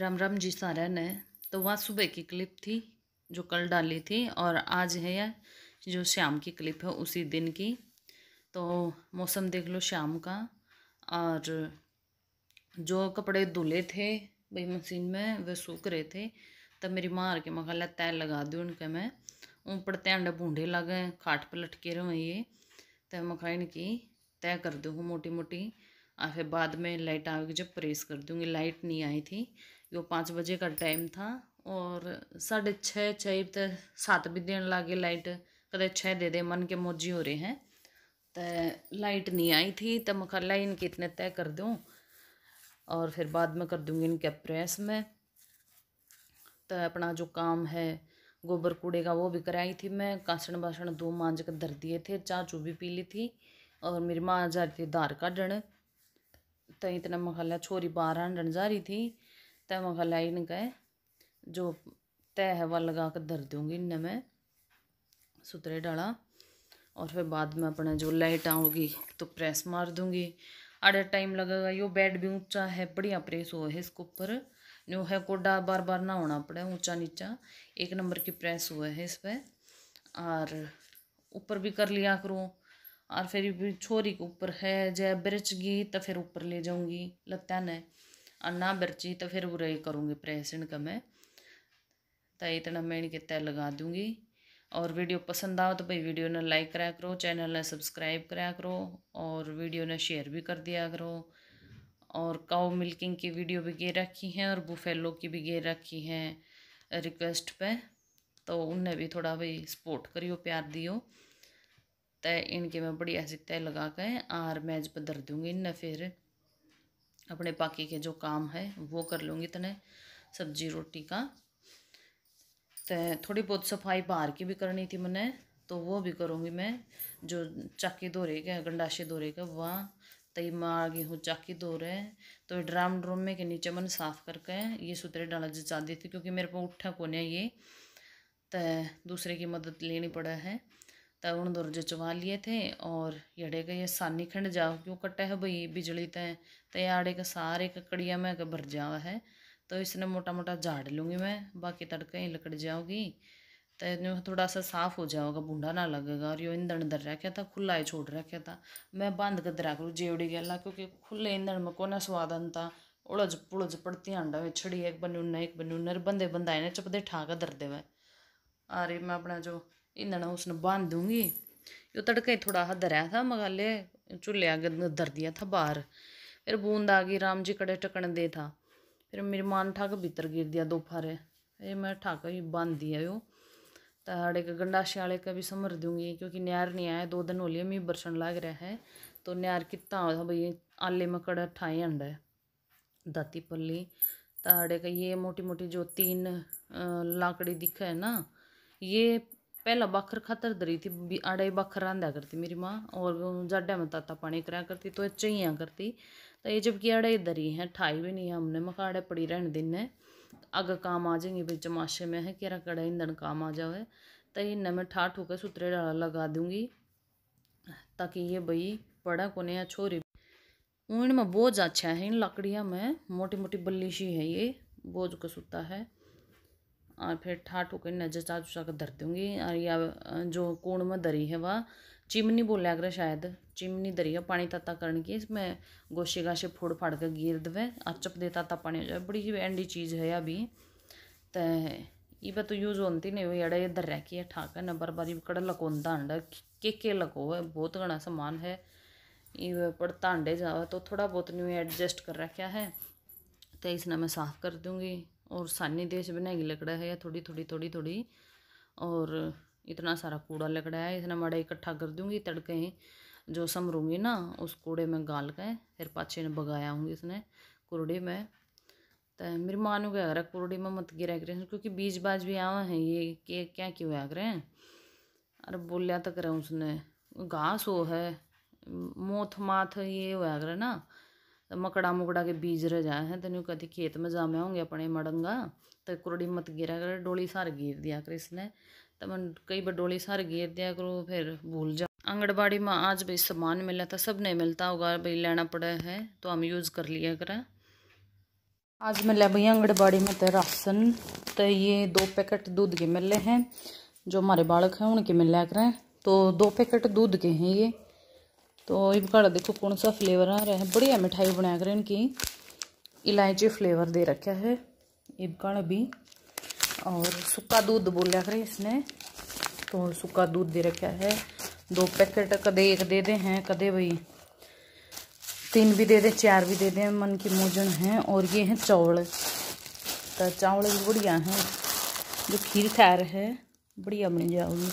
राम राम जी सारा ने तो वहाँ सुबह की क्लिप थी जो कल डाली थी और आज है यह जो शाम की क्लिप है उसी दिन की तो मौसम देख लो शाम का और जो कपड़े धुले थे भाई मशीन में वे सूख रहे थे तब मेरी माँ के मखाला तय लगा दी उनके मैं ऊपर तैंड बूढ़े लगे खाट पर लटके रहे ये तय मखाइन इनकी तय कर दूँ मोटी मोटी और फिर बाद में लाइट आएगी जब प्रेस कर दूँगी लाइट नहीं आई थी वो पाँच बजे का टाइम था और साढ़े छः छः तो सात भी देने गए लाइट कद छः दे दे मन के मोजी हो रहे हैं तो लाइट नहीं आई थी तो मैं लाइन इनके इतने तय कर दूँ और फिर बाद में कर दूँगी इनके प्रेस में तो अपना जो काम है गोबर कूड़े का वो भी कराई थी मैं कासण बासण दो मांज कर धर दिए थे चू भी पी ली थी और मेरी माँ जा रही थी धार काढ़ तो इतना मखाला छोरी बाहर आंडन जा रही थी मखा लाइन इनका जो तय है वह लगा कर धर दूँगी इन्हें मैं सुतरे डाला और फिर बाद में अपना जो लाइट आऊँगी तो प्रेस मार दूँगी आधा टाइम लगेगा यो बेड भी ऊंचा है बढ़िया प्रेस हो है इसके ऊपर जो है कोडा बार बार ना होना पड़े ऊंचा नीचा एक नंबर की प्रेस हुआ है इस पर और ऊपर भी कर लिया करूँ और फिर छोरी के ऊपर है जय ब्रिच गई तो फिर ऊपर ले जाऊँगी लत्या ने और ना बची तो फिर बुराई करूँगी प्रेसिन का मैं तो इतना मैं इनके तय लगा दूँगी और वीडियो पसंद आओ तो भाई वीडियो ने लाइक कराया करो चैनल ने सब्सक्राइब कराया करो और वीडियो ने शेयर भी कर दिया करो और काओ मिल्किंग की वीडियो भी गे रखी हैं और बुफेलो की भी गे रखी हैं रिक्वेस्ट पे तो उनने भी थोड़ा भाई सपोर्ट करियो प्यार दियो तो इनके मैं बड़ी ऐसी तय लगा के आर मैज पर धर दूँगी इन फिर अपने बाकी के जो काम है वो कर लूँगी तने सब्जी रोटी का तो थोड़ी बहुत सफाई बाहर की भी करनी थी मैंने तो वो भी करूँगी मैं जो चाकी दोरे का गंडाशे दोरे का वहाँ तई मैं आ गई हूँ चाकी धो रहे तो ड्राम ड्रोम में के नीचे मैंने साफ़ करके ये सुतरे डाला जचा दी थी क्योंकि मेरे पास उठा कोने ये तो दूसरे की मदद लेनी पड़ा है तरुण चवा चवालिए थे और यड़े के ये सानी खंड जाओ क्यों कट्टे है भाई बिजली तो आड़े का सारे ककड़िया में भर जावा है तो इसने मोटा मोटा झाड़ लूँगी मैं बाकी तड़का ही लकड़ जाओगी तो थोड़ा सा साफ़ हो जाओगा बूढ़ा ना लगेगा और यो ईंधन दर रखा था खुला ही छोड़ रखा था मैं बंद कर धरा करूँ जेवड़ी गला क्योंकि खुले ईंधन में कोना स्वाद था उलझ पुलझ पड़ती अंडा में छड़ी एक बनुन्ना एक बनुन्नर बंदे बंदा इन्हें चपदे ठाक धर देवे अरे मैं अपना जो ईंधन उसने बन दूंगी जो तड़के थोड़ा सा धरा था मगाले चूल्हे आगे धर दिया था बाहर फिर बूंद आ गई राम जी कड़े टकन दे था फिर मेरी माँ ने ठाक भीतर गिर दिया दोपहर ये मैं ठाक ही बन दिया यो तड़े का गंडा श्याले का भी समर दूंगी क्योंकि न्यार नहीं आया दो दिन हो मी बरसन लग रहा है तो न्यार कितना था भाई आले में कड़ा ठाई अंडा है दाती पल्ली तड़े का ये मोटी मोटी जो तीन लाकड़ी दिखा है ना ये पहला बखर खतर दरी थी आड़े बखर रांधा करती मेरी माँ और जाडा में ताता पानी कराया करती तो ये चाहिया करती तो ये जबकि आड़े दरी है ठाई भी नहीं है हमने मका आड़े पड़ी रहने दिन है अग काम आ जाएंगे भाई चमाशे में है केरा कड़ा ईंधन काम आ जाओ है तो इन्हें मैं ठा ठू के सुतरे डाला लगा दूंगी ताकि ये भई पड़ा को नहीं छोरी ऊन में बोझ अच्छा है इन लकड़ियाँ में मोटी मोटी बल्ली सी है ये बोझ का सुता है और फिर ठाठ होकर नजर चूसा कर धर दूँगी और या जो कोण में दरी है वह चिमनी बोला कर शायद चिमनी दरी है पानी ताता करने इसमें गोशे गाशे फोड़ फाड़ कर गिर देवे और चप दे ताता पानी हो जाए बड़ी ही एंडी चीज़ है अभी तो इवे तो यूज़ होती नहीं हुई अड़े इधर रह के ठाक है नंबर बारी कड़ा लकोंदा अंडा के के लको है बहुत घना सामान है ये पड़ता अंडे जावा तो थोड़ा बहुत न्यू एडजस्ट कर रखा है तो इसने मैं साफ़ कर दूँगी और सानी देश बनाएगी लकड़ा है या थोड़ी थोड़ी थोड़ी थोड़ी और इतना सारा कूड़ा लकड़ा है इतना माड़ा इकट्ठा कर दूंगी तड़के ही जो समरूंगी ना उस कूड़े में गाल के फिर पाछे ने बगाया हूँ इसने कुरड़ी में तो मेरी माँ ने क्या करा कुरड़ी में मत गिरा कर क्योंकि बीज बाज भी आवा है ये के क्या क्यों आ करे अरे बोलिया तो करे उसने घास हो है मोथ माथ ये हुआ करे ना तो मकड़ा मुकड़ा के बीज रह जाए हैं तेन कभी खेत में जामे होंगे अपने मड़ंगा तो कुरड़ी मत गिरा कर डोली सार गिर दिया कर इसने तो मन कई बार डोली सार गिर दिया करो फिर भूल जा आंगनबाड़ी में आज भाई सामान मिला था सब नहीं मिलता होगा भाई लेना पड़ा है तो हम यूज़ कर लिया करें आज मिला भाई आंगनबाड़ी में तो राशन तो ये दो पैकेट दूध के मिले हैं जो हमारे बालक हैं उनके मिल लिया करें तो दो पैकेट दूध के हैं ये तो इनका देखो कौन सा फ्लेवर आ रहा है बढ़िया मिठाई बनाया करें इनकी इलायची फ्लेवर दे रखा है इबकाड़ा भी और सुखा दूध बोलिया करें इसने तो सुखा दूध दे रखा है दो पैकेट कदे एक दे दे हैं कदे भाई तीन भी दे दे चार भी दे दे मन की मोजन है और ये हैं चावल तो चावल भी बढ़िया हैं जो खीर खा रहे है बढ़िया बन जाओगी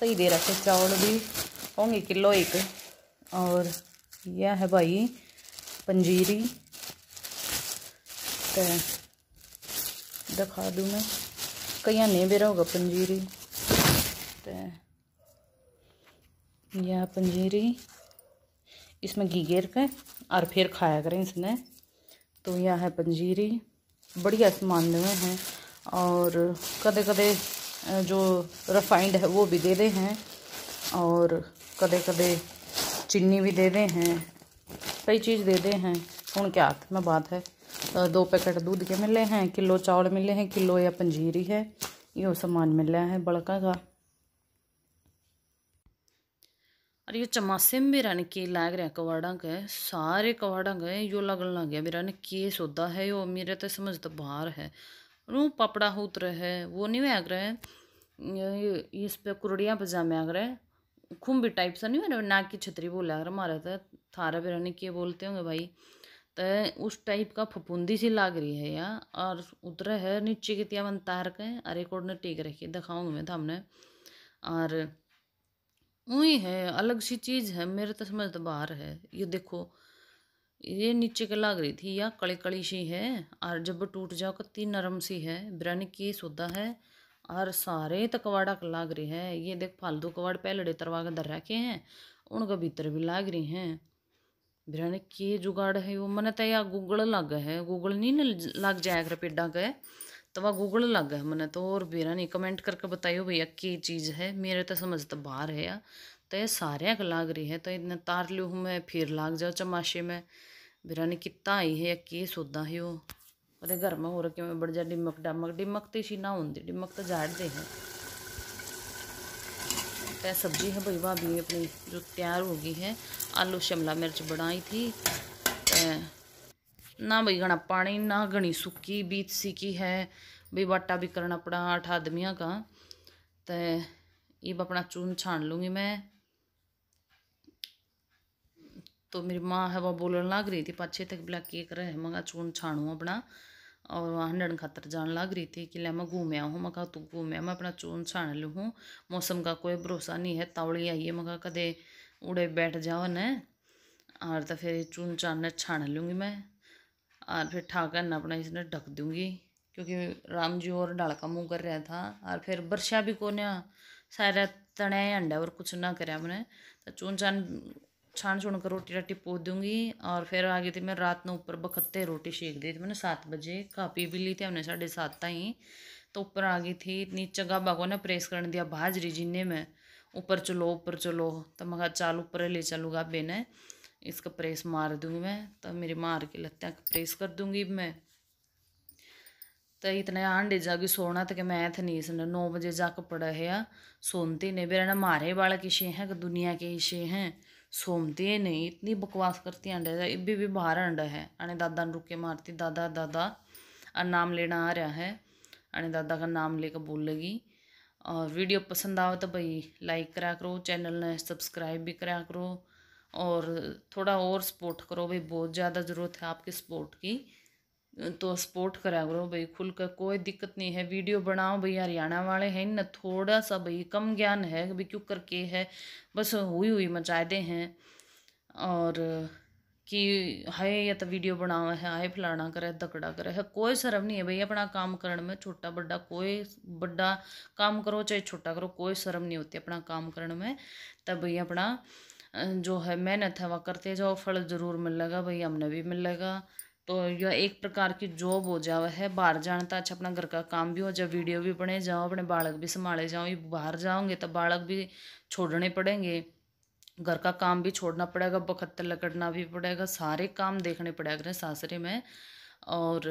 सही दे रखे चावल भी होंगे किलो एक और यह है भाई पंजीरी दिखा दू मैं कहीं नहीं बेरा होगा पंजीरी यह पंजीरी इसमें घी घेर के और फिर खाया करें इसने तो यह है पंजीरी बढ़िया सामान हुए हैं और कदे कदे जो रिफाइंड है वो भी दे रहे हैं और कदे कदे चीनी भी दे रहे हैं कई चीज़ दे रहे हैं हूँ क्या हाथ में बात है दो पैकेट दूध के मिले हैं किलो चावल मिले हैं किलो या पंजीरी है यो सामान मिल रहा है बड़का का और ये चमासे में मेरा ने के लाग रहा कवाड़ा के सारे कवाड़ा गए यो लगन लग गया मेरा ने के सौदा है यो मेरे तो समझ तो बाहर है नु पपड़ा होत है वो नहीं आग रहे इस पे कुरड़िया पजामे आग रहे खुम्बी टाइप सा नहीं है नाक की छतरी बोल आग रहा मारा था थारा बिरानी के बोलते होंगे भाई तो उस टाइप का फपूंदी सी लाग रही है या और उतरे है नीचे की त्यावन तार के अरे एक ने टेक रखी दिखाऊंगे मैं थामने और वही है अलग सी चीज़ है मेरे तो समझ तो बाहर है ये देखो ये नीचे के लाग रही थी या कड़ी कड़ी सी है और जब टूट जाओ कती नरम सी है बिरयानी की सौदा है और सारे तकवाड़ा का लाग रही है ये देख फालतू कवाड़ पहलड़े तरवा के धर रखे हैं उनके भीतर भी लाग रही हैं बिरयानी के जुगाड़ है वो मन तो या गूगल लग है गूगल नहीं ना लग जाया कर पेडा के तो वह गूगल लग है मैंने तो और बिरयानी कमेंट करके बताइयो भैया की चीज़ है मेरे तो समझ तो बाहर है तो ये सारे के लाग रही है तो इतने तार लियो मैं फिर लाग जाओ चमाशे में बिरानी कितना आई है की सोदा ही वो अरे घर में हो रखे मैं बड़ जा डिमक डमक डिमक तो सी ना होती डिमक तो झाड़ दे है तो सब्जी है भाई भाभी अपनी जो तैयार हो गई है आलू शिमला मिर्च बनाई थी ना भाई घना पानी ना घनी सुकी बीत सीखी है भाई बाटा भी करना पड़ा आठ आदमियों का तो ये अपना चून छान लूँगी मैं तो मेरी माँ है वह बोलने लाग रही थी पाछे तक बिला के कर है मगा चून छाणू अपना और वहाँ हंडन खातर जान लग रही थी कि ले मैं घूमया हूँ मगा तू घूमया मैं अपना चून छाण लू हूँ मौसम का कोई भरोसा नहीं है तावड़ी आइए मैं कदे उड़े बैठ जाओ न और तो फिर चून चान छाण लूँगी मैं और फिर ठाकर न अपना इसने ढक दूँगी क्योंकि राम जी और डाल का मुँह कर रहा था और फिर बरसा भी कोने सारा तने अंडा और कुछ ना करे अपने तो चून चान छान छुण कर रोटी राटी पो दूंगी और फिर आ गई थी मैं रात में ऊपर बखत्ते रोटी छेक दी थी मैंने सात बजे कापी भी ली थी हमने साढ़े सात ताई तो ऊपर आ गई थी इतनी चगा को ने प्रेस कर दिया बाजरी रही जीने में ऊपर चलो ऊपर चलो तो मैं कहा चाल ऊपर ले चलूँगा बेने इसका प्रेस मार दूँगी मैं तो मेरी मार के लत्तें प्रेस कर दूँगी मैं तो इतने आंडे जाके सोना तो कि मैं थे नहीं सुन नौ बजे जाकर पड़ा है सोनते नहीं मेरा ना मारे वाला किसे हैं कि दुनिया के इसे हैं सोमती है नहीं इतनी बकवास करती आंडे अंडे इबी भी बाहर अंडा है अने दादा ने रुके मारती दादा दादा और नाम लेना आ रहा है अने दादा का नाम लेकर बोल लगी और वीडियो पसंद आवे तो भाई लाइक करा करो चैनल ने सब्सक्राइब भी करा करो और थोड़ा और सपोर्ट करो भाई बहुत ज़्यादा ज़रूरत है आपकी सपोर्ट की तो सपोर्ट करा करो भाई खुल कर कोई दिक्कत नहीं है वीडियो बनाओ भाई हरियाणा वाले हैं इन थोड़ा सा भाई कम ज्ञान है भाई क्यों करके है बस हुई हुई मचाए हैं और कि हाय या तो वीडियो बनावा है हाय फलाना करे दकड़ा करे है कोई शर्म नहीं है भाई अपना काम करने में छोटा बड़ा कोई बड़ा काम करो चाहे छोटा करो कोई शर्म नहीं होती अपना काम करने में तब भाई अपना जो है मेहनत है वह करते जाओ फल ज़रूर मिल भाई हमने भी मिलेगा तो यह एक प्रकार की जॉब हो जावे है बाहर जाने तो अच्छा अपना घर का काम भी हो जाए वीडियो भी बने जाओ अपने बालक भी संभाले जाओ ये बाहर जाओगे तो बालक भी छोड़ने पड़ेंगे घर का काम भी छोड़ना पड़ेगा बखत्तर लकड़ना भी पड़ेगा सारे काम देखने पड़ेगा सासरे में और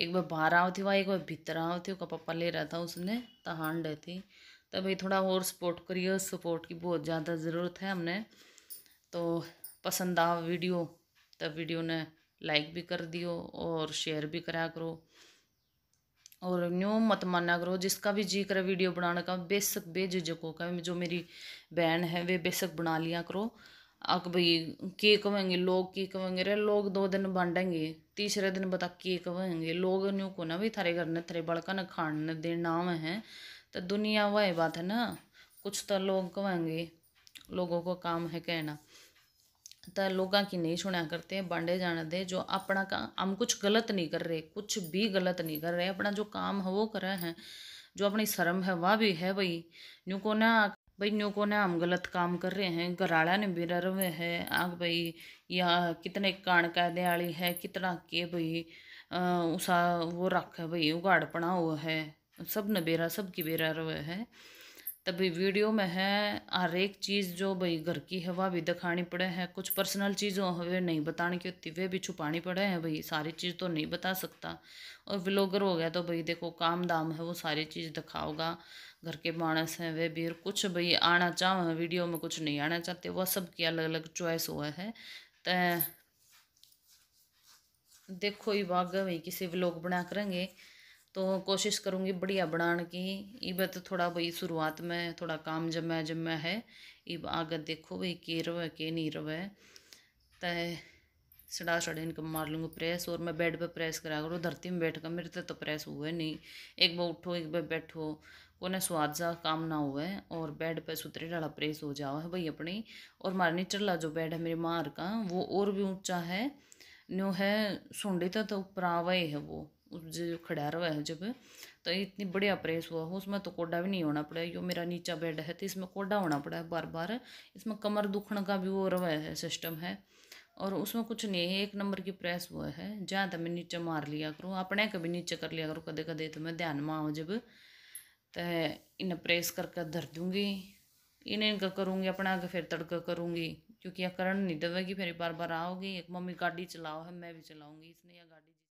एक बार बाहर आओ थी वहाँ एक बार भीतर आओ थी उसका पापा ले रहा था उसने तो हांड थी तो भाई थोड़ा और सपोर्ट करिए सपोर्ट की बहुत ज़्यादा ज़रूरत है हमने तो पसंद आ वीडियो तो वीडियो ने लाइक भी कर दियो और शेयर भी करा करो और न्यू मत माना करो जिसका भी जी करे वीडियो बनाने का बेशक बेझिझको का जो मेरी बहन है वे बेशक बना लिया करो अब भाई के कहेंगे लोग के कहेंगे अरे लोग दो दिन बांटेंगे तीसरे दिन बता के कहेंगे लोग न्यू को ना भी थारे घर ने थारे बड़का ने खाने देना है हैं तो दुनिया वह बात है ना कुछ तो लोग कहेंगे लोगों का काम है कहना ਤਾਂ की नहीं ਨਹੀਂ करते ਕਰਤੇ बांडे जाने दे जो अपना काम हम कुछ गलत नहीं कर रहे कुछ भी गलत नहीं कर रहे अपना जो काम है वो कर रहे हैं जो अपनी शर्म है वह भी है भाई न्यू को ना भाई न्यू को ना हम गलत काम कर रहे हैं घराड़ा ने मेरा रवे है आग भाई या कितने कान कायदे वाली है कितना के भाई उसा वो रख है भाई उगाड़पना वो है सब ने बेरा सब की बेरा रवे है तभी वीडियो में है हर एक चीज़ जो भाई घर की है वह भी दिखानी पड़े हैं कुछ पर्सनल चीज़ों हमें नहीं बताने की होती वे भी छुपानी पड़े हैं भाई सारी चीज़ तो नहीं बता सकता और व्लॉगर हो गया तो भाई देखो काम दाम है वो सारी चीज़ दिखाओगा घर के मानस हैं वे भी और कुछ भाई आना चाहो वीडियो में कुछ नहीं आना चाहते वह सब की अलग अलग चॉइस हुआ है तो देखो ही वाग भाई किसी व्लॉग बना करेंगे तो कोशिश करूँगी बढ़िया बनाने की इब तो थोड़ा भाई शुरुआत में थोड़ा काम जमा जमा है इब आगे देखो भाई के रवे के नहीं रवे है तो सड़ा सड़े इनको मार लूँगी प्रेस और मैं बेड पे प्रेस करा करूँ धरती में बैठ कर मेरे तो, तो प्रेस हुए नहीं एक बार उठो एक बार बैठो कोने स्वाद सा काम ना हुए और बेड पे सुतरे डाला प्रेस हो जाओ है भाई अपनी और नहीं निचला जो बेड है मेरी मार का वो और भी ऊँचा है न्यू है सुंडी तो ऊपर आवा है वो जो खड़ा रहा है जब तो इतनी बढ़िया प्रेस हुआ हो उसमें तो कोडा भी नहीं होना पड़ा जो मेरा नीचा बेड है तो इसमें कोडा होना पड़ा है बार बार इसमें कमर दुखने का भी वो रवा है सिस्टम है और उसमें कुछ नहीं है एक नंबर की प्रेस हुआ है जहाँ तक मैं नीचे मार लिया करूँ अपने कभी नीचे कर लिया करूँ कदे कदे तो मैं ध्यान में आऊँ जब तो इन्हें प्रेस करके धर दूँगी इन्हें इनका करूँगी अपना आगे फिर तड़का करूँगी क्योंकि यह करण नहीं देवेगी फिर बार बार आओगी एक मम्मी गाड़ी चलाओ है मैं भी चलाऊँगी इसने यह गाड़ी